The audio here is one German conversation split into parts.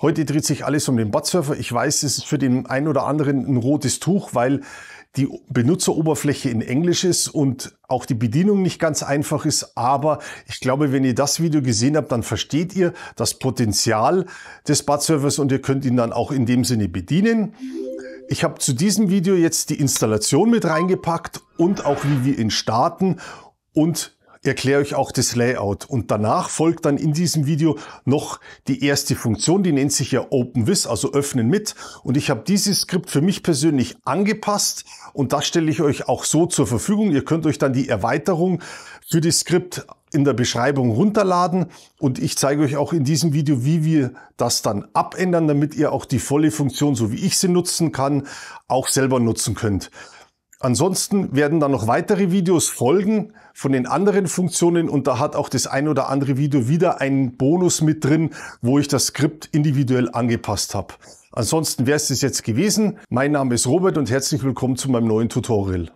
Heute dreht sich alles um den Botsurfer. Ich weiß, es ist für den einen oder anderen ein rotes Tuch, weil die Benutzeroberfläche in Englisch ist und auch die Bedienung nicht ganz einfach ist. Aber ich glaube, wenn ihr das Video gesehen habt, dann versteht ihr das Potenzial des Botsurfers und ihr könnt ihn dann auch in dem Sinne bedienen. Ich habe zu diesem Video jetzt die Installation mit reingepackt und auch wie wir ihn starten und erkläre euch auch das Layout. Und danach folgt dann in diesem Video noch die erste Funktion, die nennt sich ja OpenWiz, also öffnen mit. Und ich habe dieses Skript für mich persönlich angepasst und das stelle ich euch auch so zur Verfügung. Ihr könnt euch dann die Erweiterung für das Skript in der Beschreibung runterladen und ich zeige euch auch in diesem Video, wie wir das dann abändern, damit ihr auch die volle Funktion, so wie ich sie nutzen kann, auch selber nutzen könnt. Ansonsten werden dann noch weitere Videos folgen von den anderen Funktionen und da hat auch das ein oder andere Video wieder einen Bonus mit drin, wo ich das Skript individuell angepasst habe. Ansonsten wäre es das jetzt gewesen. Mein Name ist Robert und herzlich willkommen zu meinem neuen Tutorial.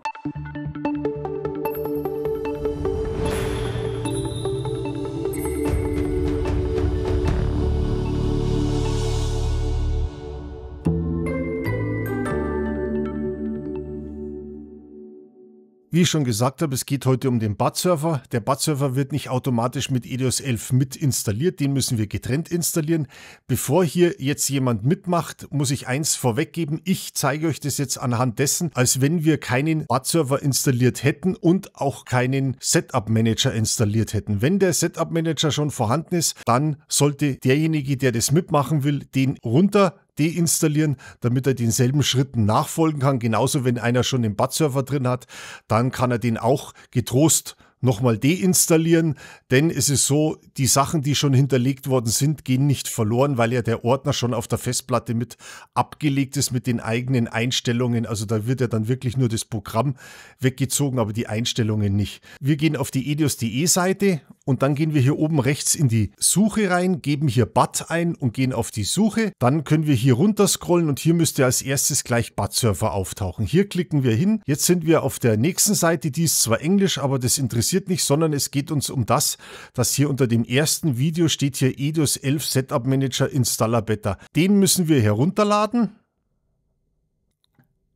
Wie ich schon gesagt habe, es geht heute um den BAT-Server. Der BAT-Server wird nicht automatisch mit EDOS 11 mit installiert, den müssen wir getrennt installieren. Bevor hier jetzt jemand mitmacht, muss ich eins vorweggeben. Ich zeige euch das jetzt anhand dessen, als wenn wir keinen BAT-Server installiert hätten und auch keinen Setup-Manager installiert hätten. Wenn der Setup-Manager schon vorhanden ist, dann sollte derjenige, der das mitmachen will, den runter deinstallieren, damit er denselben Schritten nachfolgen kann. Genauso, wenn einer schon den bad server drin hat, dann kann er den auch getrost nochmal deinstallieren, denn es ist so, die Sachen, die schon hinterlegt worden sind, gehen nicht verloren, weil ja der Ordner schon auf der Festplatte mit abgelegt ist mit den eigenen Einstellungen. Also da wird ja dann wirklich nur das Programm weggezogen, aber die Einstellungen nicht. Wir gehen auf die edios.de Seite und dann gehen wir hier oben rechts in die Suche rein, geben hier BAT ein und gehen auf die Suche. Dann können wir hier runter scrollen und hier müsste als erstes gleich BAT-Server auftauchen. Hier klicken wir hin. Jetzt sind wir auf der nächsten Seite, die ist zwar englisch, aber das interessiert interessiert nicht, sondern es geht uns um das, dass hier unter dem ersten Video steht hier EDOS 11 Setup Manager Installer Beta. Den müssen wir herunterladen.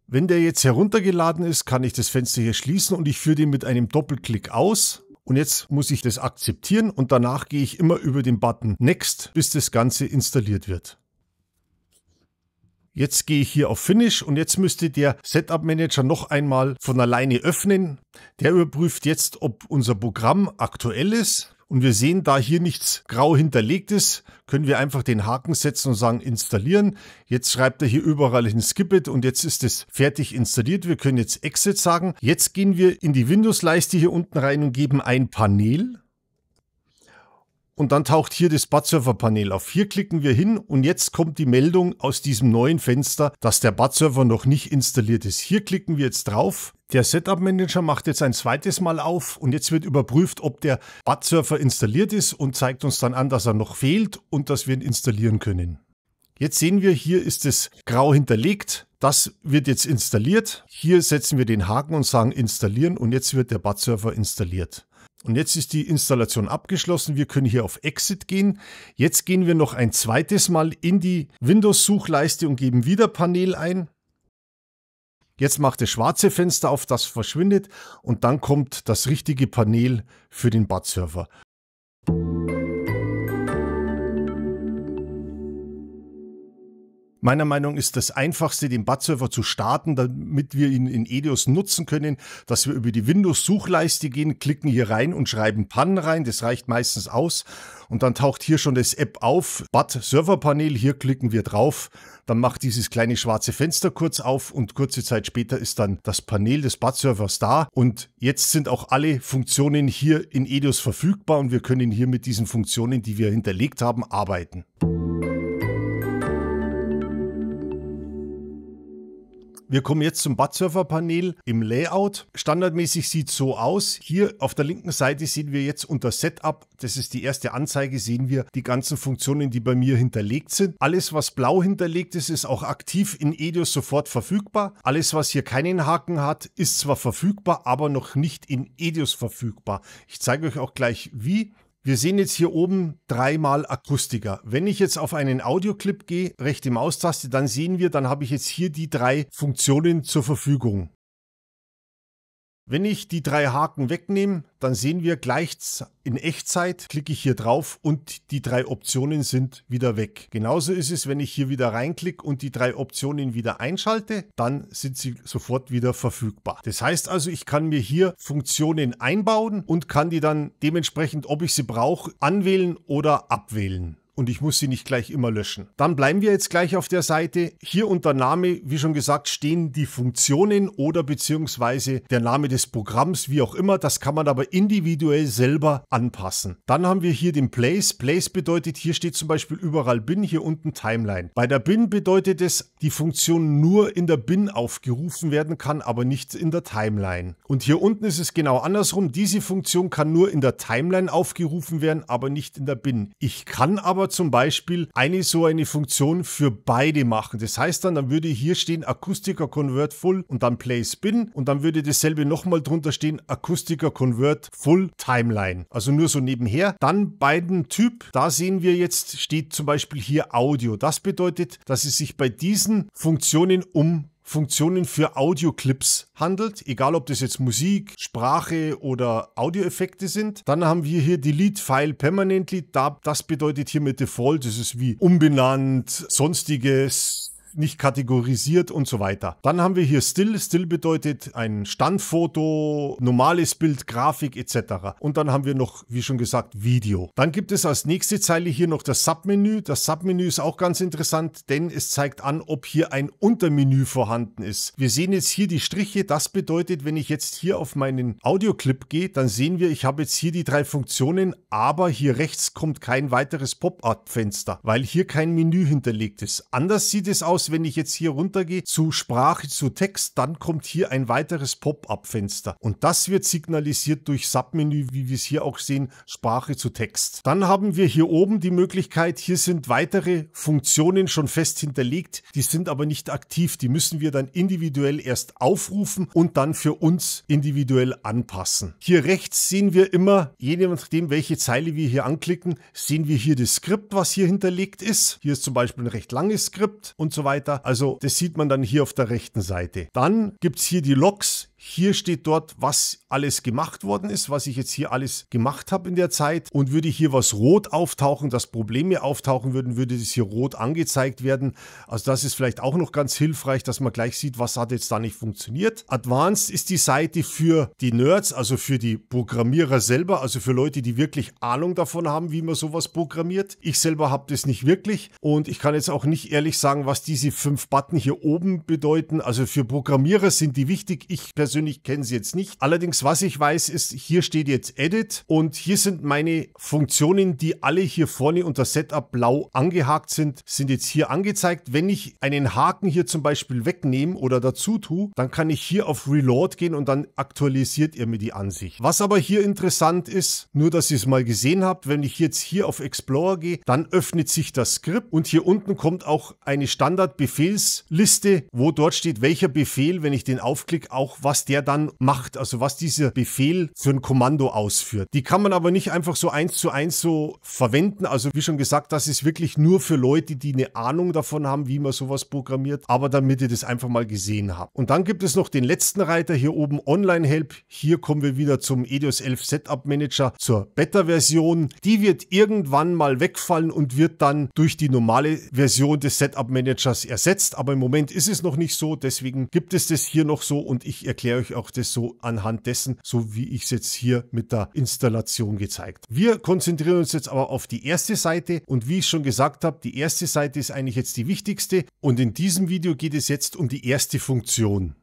Wenn der jetzt heruntergeladen ist, kann ich das Fenster hier schließen und ich führe den mit einem Doppelklick aus. Und jetzt muss ich das akzeptieren und danach gehe ich immer über den Button Next, bis das Ganze installiert wird. Jetzt gehe ich hier auf Finish und jetzt müsste der Setup Manager noch einmal von alleine öffnen. Der überprüft jetzt, ob unser Programm aktuell ist. Und wir sehen, da hier nichts grau hinterlegt ist, können wir einfach den Haken setzen und sagen installieren. Jetzt schreibt er hier überall hin Skippet und jetzt ist es fertig installiert. Wir können jetzt Exit sagen. Jetzt gehen wir in die Windows-Leiste hier unten rein und geben ein Panel und dann taucht hier das Badsurfer-Panel auf. Hier klicken wir hin und jetzt kommt die Meldung aus diesem neuen Fenster, dass der Badsurfer noch nicht installiert ist. Hier klicken wir jetzt drauf. Der Setup Manager macht jetzt ein zweites Mal auf und jetzt wird überprüft, ob der Badsurfer installiert ist und zeigt uns dann an, dass er noch fehlt und dass wir ihn installieren können. Jetzt sehen wir, hier ist es grau hinterlegt. Das wird jetzt installiert. Hier setzen wir den Haken und sagen installieren und jetzt wird der Badsurfer installiert. Und jetzt ist die Installation abgeschlossen. Wir können hier auf Exit gehen. Jetzt gehen wir noch ein zweites Mal in die Windows-Suchleiste und geben wieder Panel ein. Jetzt macht das schwarze Fenster auf, das verschwindet und dann kommt das richtige Panel für den bad server meiner Meinung nach ist das einfachste, den Bud-Server zu starten, damit wir ihn in EDIOS nutzen können, dass wir über die Windows-Suchleiste gehen, klicken hier rein und schreiben PAN rein. Das reicht meistens aus. Und dann taucht hier schon das App auf, Bad Server Panel. Hier klicken wir drauf. Dann macht dieses kleine schwarze Fenster kurz auf und kurze Zeit später ist dann das Panel des Bad Servers da. Und jetzt sind auch alle Funktionen hier in EDIOS verfügbar und wir können hier mit diesen Funktionen, die wir hinterlegt haben, arbeiten. Wir kommen jetzt zum Badsurfer-Panel im Layout. Standardmäßig sieht es so aus. Hier auf der linken Seite sehen wir jetzt unter Setup, das ist die erste Anzeige, sehen wir die ganzen Funktionen, die bei mir hinterlegt sind. Alles, was blau hinterlegt ist, ist auch aktiv in EDIOS sofort verfügbar. Alles, was hier keinen Haken hat, ist zwar verfügbar, aber noch nicht in EDIOS verfügbar. Ich zeige euch auch gleich, wie. Wir sehen jetzt hier oben dreimal Akustiker. Wenn ich jetzt auf einen Audioclip gehe, rechte Maustaste, dann sehen wir, dann habe ich jetzt hier die drei Funktionen zur Verfügung. Wenn ich die drei Haken wegnehme, dann sehen wir gleich in Echtzeit, klicke ich hier drauf und die drei Optionen sind wieder weg. Genauso ist es, wenn ich hier wieder reinklicke und die drei Optionen wieder einschalte, dann sind sie sofort wieder verfügbar. Das heißt also, ich kann mir hier Funktionen einbauen und kann die dann dementsprechend, ob ich sie brauche, anwählen oder abwählen und ich muss sie nicht gleich immer löschen. Dann bleiben wir jetzt gleich auf der Seite. Hier unter Name, wie schon gesagt, stehen die Funktionen oder beziehungsweise der Name des Programms, wie auch immer. Das kann man aber individuell selber anpassen. Dann haben wir hier den Place. Place bedeutet, hier steht zum Beispiel überall Bin, hier unten Timeline. Bei der Bin bedeutet es, die Funktion nur in der Bin aufgerufen werden kann, aber nicht in der Timeline. Und hier unten ist es genau andersrum. Diese Funktion kann nur in der Timeline aufgerufen werden, aber nicht in der Bin. Ich kann aber aber zum Beispiel eine so eine Funktion für beide machen. Das heißt dann, dann würde hier stehen Akustiker Convert Full und dann Play Spin und dann würde dasselbe nochmal drunter stehen Akustiker Convert Full Timeline. Also nur so nebenher. Dann beiden Typ, da sehen wir jetzt, steht zum Beispiel hier Audio. Das bedeutet, dass es sich bei diesen Funktionen um Funktionen für Audioclips handelt, egal ob das jetzt Musik, Sprache oder Audioeffekte sind. Dann haben wir hier Delete File Permanently. Das bedeutet hier mit Default, das ist wie umbenannt, sonstiges, nicht kategorisiert und so weiter. Dann haben wir hier Still. Still bedeutet ein Standfoto, normales Bild, Grafik etc. Und dann haben wir noch, wie schon gesagt, Video. Dann gibt es als nächste Zeile hier noch das Submenü. Das Submenü ist auch ganz interessant, denn es zeigt an, ob hier ein Untermenü vorhanden ist. Wir sehen jetzt hier die Striche. Das bedeutet, wenn ich jetzt hier auf meinen Audioclip gehe, dann sehen wir, ich habe jetzt hier die drei Funktionen, aber hier rechts kommt kein weiteres Pop-up-Fenster, weil hier kein Menü hinterlegt ist. Anders sieht es aus, aus, wenn ich jetzt hier runtergehe zu Sprache zu Text, dann kommt hier ein weiteres Pop-up-Fenster. Und das wird signalisiert durch Submenü, wie wir es hier auch sehen, Sprache zu Text. Dann haben wir hier oben die Möglichkeit, hier sind weitere Funktionen schon fest hinterlegt, die sind aber nicht aktiv. Die müssen wir dann individuell erst aufrufen und dann für uns individuell anpassen. Hier rechts sehen wir immer, je nachdem welche Zeile wir hier anklicken, sehen wir hier das Skript, was hier hinterlegt ist. Hier ist zum Beispiel ein recht langes Skript und so weiter weiter. Also das sieht man dann hier auf der rechten Seite. Dann gibt es hier die Loks hier steht dort, was alles gemacht worden ist, was ich jetzt hier alles gemacht habe in der Zeit. Und würde hier was rot auftauchen, dass Probleme auftauchen würden, würde das hier rot angezeigt werden. Also das ist vielleicht auch noch ganz hilfreich, dass man gleich sieht, was hat jetzt da nicht funktioniert. Advanced ist die Seite für die Nerds, also für die Programmierer selber, also für Leute, die wirklich Ahnung davon haben, wie man sowas programmiert. Ich selber habe das nicht wirklich und ich kann jetzt auch nicht ehrlich sagen, was diese fünf Button hier oben bedeuten. Also für Programmierer sind die wichtig. Ich persönlich persönlich kenne sie jetzt nicht. Allerdings, was ich weiß, ist, hier steht jetzt Edit und hier sind meine Funktionen, die alle hier vorne unter Setup blau angehakt sind, sind jetzt hier angezeigt. Wenn ich einen Haken hier zum Beispiel wegnehme oder dazu tue, dann kann ich hier auf Reload gehen und dann aktualisiert er mir die Ansicht. Was aber hier interessant ist, nur dass ihr es mal gesehen habt, wenn ich jetzt hier auf Explorer gehe, dann öffnet sich das Skript und hier unten kommt auch eine Standardbefehlsliste, wo dort steht, welcher Befehl, wenn ich den aufklicke, auch was was der dann macht, also was dieser Befehl für ein Kommando ausführt. Die kann man aber nicht einfach so eins zu eins so verwenden. Also wie schon gesagt, das ist wirklich nur für Leute, die eine Ahnung davon haben, wie man sowas programmiert, aber damit ihr das einfach mal gesehen habt. Und dann gibt es noch den letzten Reiter hier oben, Online-Help. Hier kommen wir wieder zum EDOS 11 Setup Manager, zur Beta-Version. Die wird irgendwann mal wegfallen und wird dann durch die normale Version des Setup Managers ersetzt. Aber im Moment ist es noch nicht so, deswegen gibt es das hier noch so und ich erkläre erkläre euch auch das so anhand dessen, so wie ich es jetzt hier mit der Installation gezeigt. Wir konzentrieren uns jetzt aber auf die erste Seite und wie ich schon gesagt habe, die erste Seite ist eigentlich jetzt die wichtigste und in diesem Video geht es jetzt um die erste Funktion.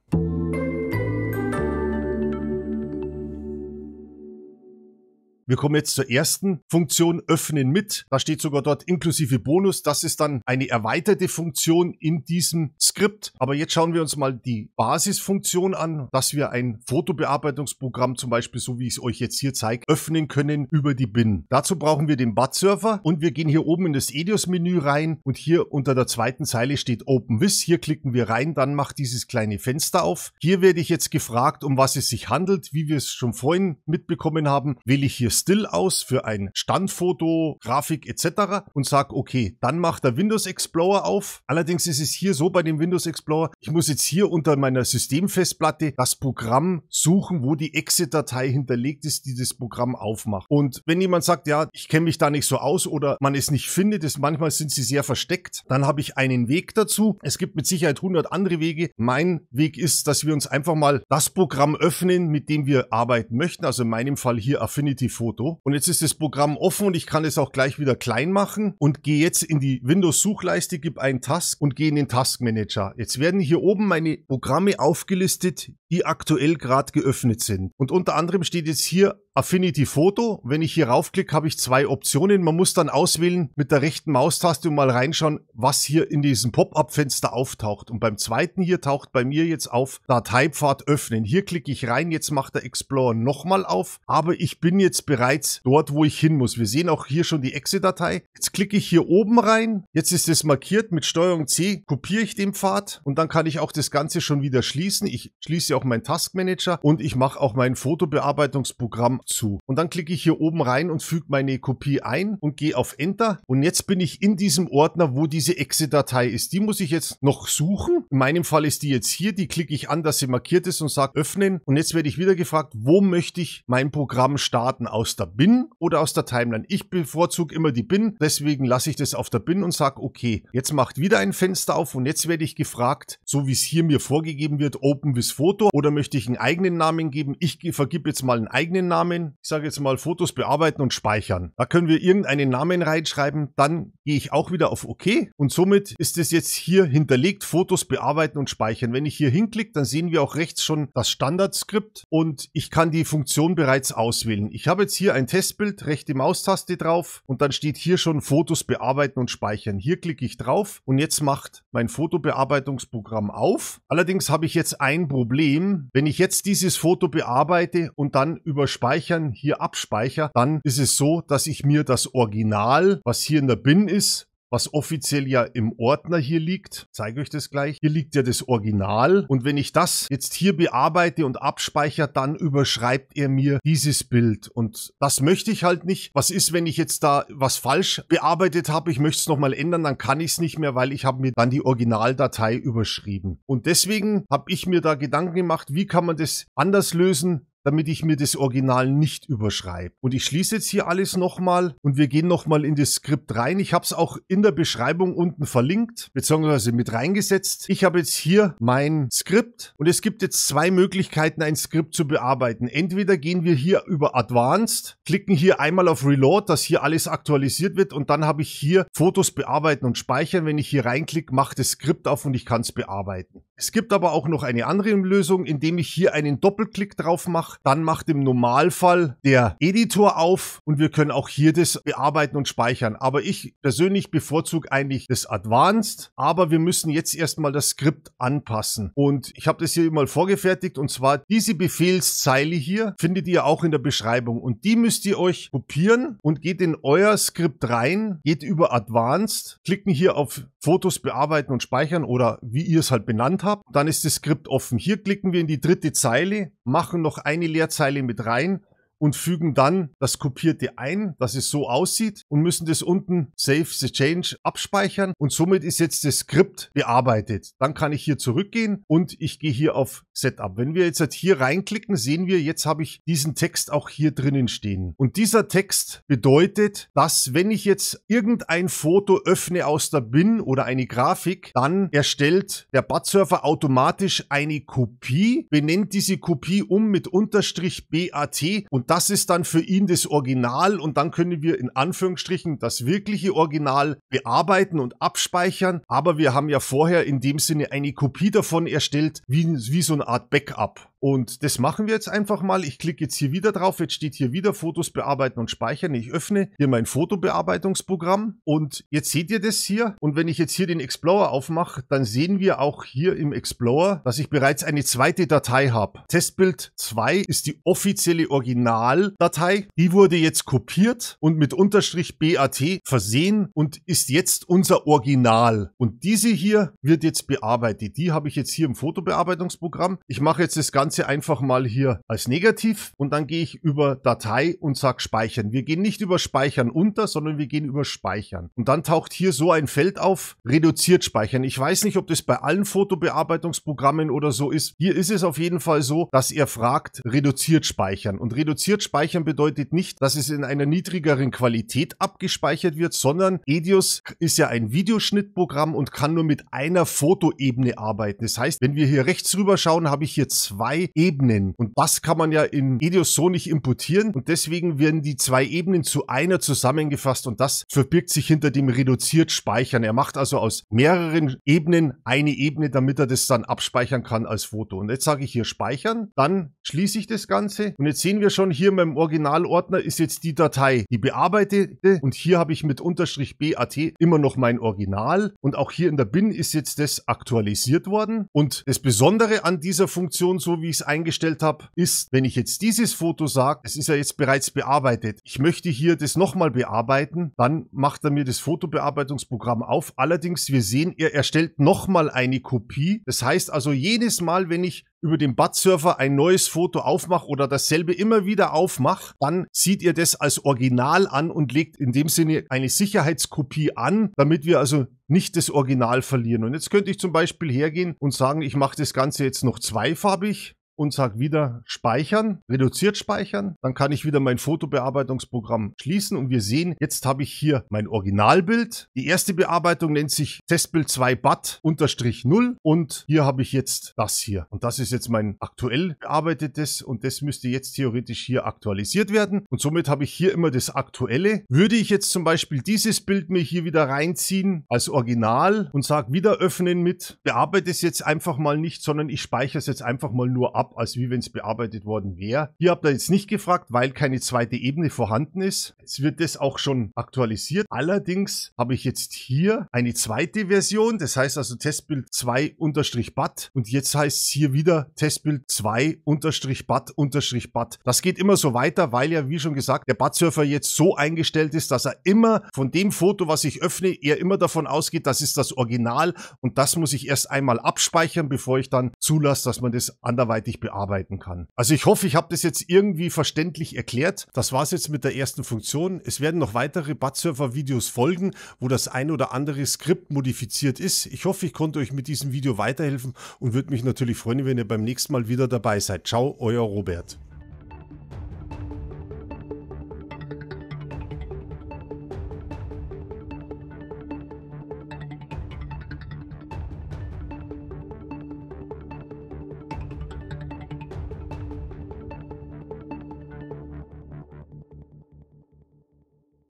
Wir kommen jetzt zur ersten Funktion öffnen mit. Da steht sogar dort inklusive Bonus. Das ist dann eine erweiterte Funktion in diesem Skript. Aber jetzt schauen wir uns mal die Basisfunktion an, dass wir ein Fotobearbeitungsprogramm zum Beispiel, so wie ich es euch jetzt hier zeige, öffnen können über die BIN. Dazu brauchen wir den BAT-Server und wir gehen hier oben in das EDIOS-Menü rein und hier unter der zweiten Zeile steht OpenWiz. Hier klicken wir rein, dann macht dieses kleine Fenster auf. Hier werde ich jetzt gefragt, um was es sich handelt. Wie wir es schon vorhin mitbekommen haben, wähle ich hier Still aus für ein Standfoto, Grafik etc. und sage, okay, dann macht der Windows Explorer auf. Allerdings ist es hier so bei dem Windows Explorer, ich muss jetzt hier unter meiner Systemfestplatte das Programm suchen, wo die Exit-Datei hinterlegt ist, die das Programm aufmacht. Und wenn jemand sagt, ja, ich kenne mich da nicht so aus oder man es nicht findet, ist, manchmal sind sie sehr versteckt, dann habe ich einen Weg dazu. Es gibt mit Sicherheit 100 andere Wege. Mein Weg ist, dass wir uns einfach mal das Programm öffnen, mit dem wir arbeiten möchten. Also in meinem Fall hier Affinity 4 Foto. Und jetzt ist das Programm offen und ich kann es auch gleich wieder klein machen und gehe jetzt in die Windows-Suchleiste, gebe einen Task und gehe in den Taskmanager. Jetzt werden hier oben meine Programme aufgelistet, die aktuell gerade geöffnet sind. Und unter anderem steht jetzt hier Affinity Photo. Wenn ich hier raufklicke, habe ich zwei Optionen. Man muss dann auswählen mit der rechten Maustaste und mal reinschauen, was hier in diesem Pop-up-Fenster auftaucht. Und beim zweiten hier taucht bei mir jetzt auf Dateipfad öffnen. Hier klicke ich rein, jetzt macht der Explorer nochmal auf. Aber ich bin jetzt bereits dort, wo ich hin muss. Wir sehen auch hier schon die Exe-Datei. Jetzt klicke ich hier oben rein. Jetzt ist es markiert mit Steuerung C. Kopiere ich den Pfad und dann kann ich auch das Ganze schon wieder schließen. Ich schließe auch auch meinen Manager und ich mache auch mein Fotobearbeitungsprogramm zu. Und dann klicke ich hier oben rein und füge meine Kopie ein und gehe auf Enter. Und jetzt bin ich in diesem Ordner, wo diese Exe-Datei ist. Die muss ich jetzt noch suchen. In meinem Fall ist die jetzt hier. Die klicke ich an, dass sie markiert ist und sage öffnen. Und jetzt werde ich wieder gefragt, wo möchte ich mein Programm starten? Aus der Bin oder aus der Timeline? Ich bevorzuge immer die Bin. Deswegen lasse ich das auf der Bin und sage okay. Jetzt macht wieder ein Fenster auf und jetzt werde ich gefragt, so wie es hier mir vorgegeben wird, Open with Photo oder möchte ich einen eigenen Namen geben? Ich vergib jetzt mal einen eigenen Namen. Ich sage jetzt mal Fotos bearbeiten und speichern. Da können wir irgendeinen Namen reinschreiben. Dann gehe ich auch wieder auf OK und somit ist es jetzt hier hinterlegt. Fotos bearbeiten und speichern. Wenn ich hier hinklicke, dann sehen wir auch rechts schon das Standardskript und ich kann die Funktion bereits auswählen. Ich habe jetzt hier ein Testbild, rechte Maustaste drauf und dann steht hier schon Fotos bearbeiten und speichern. Hier klicke ich drauf und jetzt macht mein Fotobearbeitungsprogramm auf. Allerdings habe ich jetzt ein Problem. Problem, wenn ich jetzt dieses Foto bearbeite und dann über Speichern hier abspeichere, dann ist es so, dass ich mir das Original, was hier in der Bin ist, was offiziell ja im Ordner hier liegt. Ich zeige euch das gleich. Hier liegt ja das Original. Und wenn ich das jetzt hier bearbeite und abspeichere, dann überschreibt er mir dieses Bild. Und das möchte ich halt nicht. Was ist, wenn ich jetzt da was falsch bearbeitet habe? Ich möchte es nochmal ändern, dann kann ich es nicht mehr, weil ich habe mir dann die Originaldatei überschrieben. Und deswegen habe ich mir da Gedanken gemacht, wie kann man das anders lösen? damit ich mir das Original nicht überschreibe. Und ich schließe jetzt hier alles nochmal und wir gehen nochmal in das Skript rein. Ich habe es auch in der Beschreibung unten verlinkt, beziehungsweise mit reingesetzt. Ich habe jetzt hier mein Skript und es gibt jetzt zwei Möglichkeiten, ein Skript zu bearbeiten. Entweder gehen wir hier über Advanced, klicken hier einmal auf Reload, dass hier alles aktualisiert wird und dann habe ich hier Fotos bearbeiten und speichern. Wenn ich hier reinklicke, macht das Skript auf und ich kann es bearbeiten. Es gibt aber auch noch eine andere Lösung, indem ich hier einen Doppelklick drauf mache. Dann macht im Normalfall der Editor auf und wir können auch hier das bearbeiten und speichern. Aber ich persönlich bevorzuge eigentlich das Advanced, aber wir müssen jetzt erstmal das Skript anpassen. Und ich habe das hier mal vorgefertigt und zwar diese Befehlszeile hier findet ihr auch in der Beschreibung und die müsst ihr euch kopieren und geht in euer Skript rein, geht über Advanced, klicken hier auf Fotos bearbeiten und speichern oder wie ihr es halt benannt habt habe, dann ist das Skript offen. Hier klicken wir in die dritte Zeile, machen noch eine Leerzeile mit rein und fügen dann das Kopierte ein, dass es so aussieht und müssen das unten Save the Change abspeichern und somit ist jetzt das Skript bearbeitet. Dann kann ich hier zurückgehen und ich gehe hier auf Setup. Wenn wir jetzt halt hier reinklicken, sehen wir, jetzt habe ich diesen Text auch hier drinnen stehen. Und dieser Text bedeutet, dass wenn ich jetzt irgendein Foto öffne aus der Bin oder eine Grafik, dann erstellt der Bud-Surfer automatisch eine Kopie, benennt diese Kopie um mit Unterstrich BAT und das ist dann für ihn das Original und dann können wir in Anführungsstrichen das wirkliche Original bearbeiten und abspeichern. Aber wir haben ja vorher in dem Sinne eine Kopie davon erstellt, wie, wie so eine Art Backup. Und das machen wir jetzt einfach mal. Ich klicke jetzt hier wieder drauf. Jetzt steht hier wieder Fotos bearbeiten und speichern. Ich öffne hier mein Fotobearbeitungsprogramm und jetzt seht ihr das hier. Und wenn ich jetzt hier den Explorer aufmache, dann sehen wir auch hier im Explorer, dass ich bereits eine zweite Datei habe. Testbild 2 ist die offizielle Originaldatei. Die wurde jetzt kopiert und mit Unterstrich BAT versehen und ist jetzt unser Original. Und diese hier wird jetzt bearbeitet. Die habe ich jetzt hier im Fotobearbeitungsprogramm. Ich mache jetzt das Ganze Ganze einfach mal hier als negativ und dann gehe ich über Datei und sage Speichern. Wir gehen nicht über Speichern unter, sondern wir gehen über Speichern. Und dann taucht hier so ein Feld auf, reduziert Speichern. Ich weiß nicht, ob das bei allen Fotobearbeitungsprogrammen oder so ist. Hier ist es auf jeden Fall so, dass ihr fragt, reduziert Speichern. Und reduziert Speichern bedeutet nicht, dass es in einer niedrigeren Qualität abgespeichert wird, sondern Edius ist ja ein Videoschnittprogramm und kann nur mit einer Fotoebene arbeiten. Das heißt, wenn wir hier rechts rüber schauen, habe ich hier zwei Ebenen. Und das kann man ja in Edios so nicht importieren. Und deswegen werden die zwei Ebenen zu einer zusammengefasst. Und das verbirgt sich hinter dem reduziert Speichern. Er macht also aus mehreren Ebenen eine Ebene, damit er das dann abspeichern kann als Foto. Und jetzt sage ich hier Speichern. Dann schließe ich das Ganze. Und jetzt sehen wir schon hier in meinem Originalordner ist jetzt die Datei, die bearbeitete. Und hier habe ich mit Unterstrich BAT immer noch mein Original. Und auch hier in der Bin ist jetzt das aktualisiert worden. Und das Besondere an dieser Funktion, so wie ich es eingestellt habe, ist, wenn ich jetzt dieses Foto sage, es ist ja jetzt bereits bearbeitet, ich möchte hier das nochmal bearbeiten, dann macht er mir das Fotobearbeitungsprogramm auf. Allerdings, wir sehen, er erstellt nochmal eine Kopie. Das heißt also, jedes Mal, wenn ich über den BAT-Server ein neues Foto aufmache oder dasselbe immer wieder aufmache, dann sieht ihr das als Original an und legt in dem Sinne eine Sicherheitskopie an, damit wir also nicht das Original verlieren. Und jetzt könnte ich zum Beispiel hergehen und sagen, ich mache das Ganze jetzt noch zweifarbig und sage wieder speichern, reduziert speichern. Dann kann ich wieder mein Fotobearbeitungsprogramm schließen und wir sehen, jetzt habe ich hier mein Originalbild. Die erste Bearbeitung nennt sich Testbild 2 BAT unterstrich 0 und hier habe ich jetzt das hier. Und das ist jetzt mein aktuell bearbeitetes und das müsste jetzt theoretisch hier aktualisiert werden. Und somit habe ich hier immer das aktuelle. Würde ich jetzt zum Beispiel dieses Bild mir hier wieder reinziehen als Original und sage wieder öffnen mit, bearbeite es jetzt einfach mal nicht, sondern ich speichere es jetzt einfach mal nur ab ab, als wie wenn es bearbeitet worden wäre. Hier habt ihr jetzt nicht gefragt, weil keine zweite Ebene vorhanden ist. Jetzt wird das auch schon aktualisiert. Allerdings habe ich jetzt hier eine zweite Version, das heißt also Testbild 2-BAT und jetzt heißt es hier wieder Testbild 2-BAT-BAT. Das geht immer so weiter, weil ja, wie schon gesagt, der BAT-Surfer jetzt so eingestellt ist, dass er immer von dem Foto, was ich öffne, er immer davon ausgeht, das ist das Original und das muss ich erst einmal abspeichern, bevor ich dann zulasse, dass man das anderweitig richtig bearbeiten kann. Also ich hoffe, ich habe das jetzt irgendwie verständlich erklärt. Das war es jetzt mit der ersten Funktion. Es werden noch weitere Bud-Surfer-Videos folgen, wo das ein oder andere Skript modifiziert ist. Ich hoffe, ich konnte euch mit diesem Video weiterhelfen und würde mich natürlich freuen, wenn ihr beim nächsten Mal wieder dabei seid. Ciao, euer Robert.